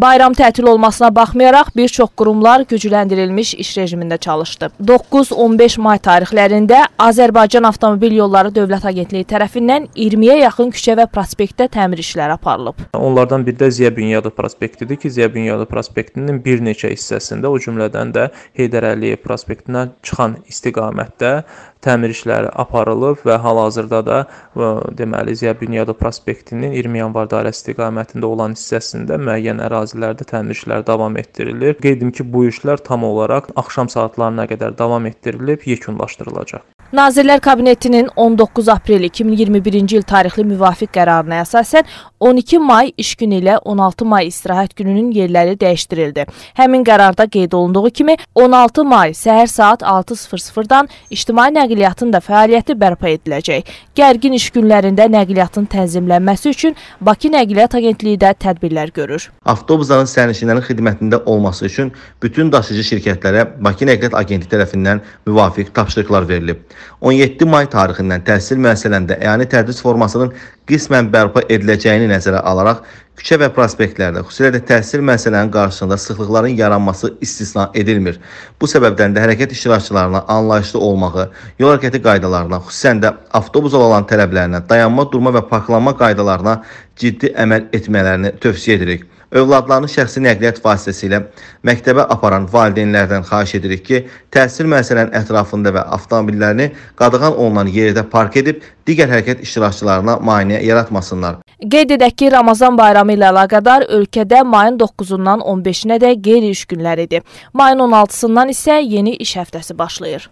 Bayram tətil olmasına baxmayaraq bir çox qurumlar gücləndirilmiş iş rejimində çalışdı. 9-15 may tarixlərində Azərbaycan Avtomobil Yolları Dövlət Agentliyi tərəfindən 20-yə yaxın küçə və prospektdə təmir işləri aparılıb. Onlardan biri də Ziya Bünyadov prospektidir ki, Ziya Bünyadov prospektinin bir neçə hissəsində, o cümlədən də Heydər Əliyev prospektinə çıxan istiqamətdə təmir işləri aparılıb və hal-hazırda da deməli Ziya Bünyadov prospektinin 20 yanvar dairəsi istiqamətində olan hissəsində müəyyən ərazilərdə təmir işləri davam etdirilir. Qeyd edim ki, bu işlər tam olaraq axşam saatlarına qədər davam etdirilib, yekunlaşdırılacaq. Nazirlər Kabinetinin 19 aprel 2021-ci il tarixli müvafiq qərarına əsasən 12 may iş günü ilə 16 may istirahət gününün yerləri dəyişdirildi. Həmin qərarda qeyd olunduğu kimi 16 may səhər saat 6:00-dan ictimai nəqliyyatın da fəaliyyəti bərpa ediləcək. Gərgin iş günlərində nəqliyyatın tənzimlənməsi üçün Bakı Nəqliyyat Agentliyi də tədbirlər görür. Avtobusların sərnişinlərin xidmətində olması üçün bütün daşıyıcı şirkətlərə Bakı Nəqliyyat Agentliyi tərəfindən müvafiq tapşırıqlar verilib. 17 may tarixindən təhsil müəssisələrində əyani tədris formasının qismən bərpa ediləcəyini nəzərə alaraq küçə və prospektlərdə, xüsusilə də təhsil müəssisələrinin qarşısında sıxlıqların yaranması istisna edilmir. Bu səbəbdən də hərəkət iştirakçılarına anlayışlı olmağı, yol hərəkəti qaydalarına, xüsusən də avtobus olan tələblərinə, dayanma, durma və parklanma qaydalarına ciddi əməl etmələrini tövsiyə edirik. Övladlarını şəxsi nəqliyyat vasitəsilə məktəbə aparan valideynlərdən xahiş edirik ki, təhsil müəssisələrinin ətrafında və avtomobillərini qadağan olunan yerdə park edib digər hərəkət iştirakçılarına maneə yaratmasınlar. Qeyd edək ki, Ramazan bayramı ilə əlaqədar ölkədə mayın 9-dan 15-nə də qeyri-iş günləridir. Mayın 16-sından isə yeni iş həftəsi başlayır.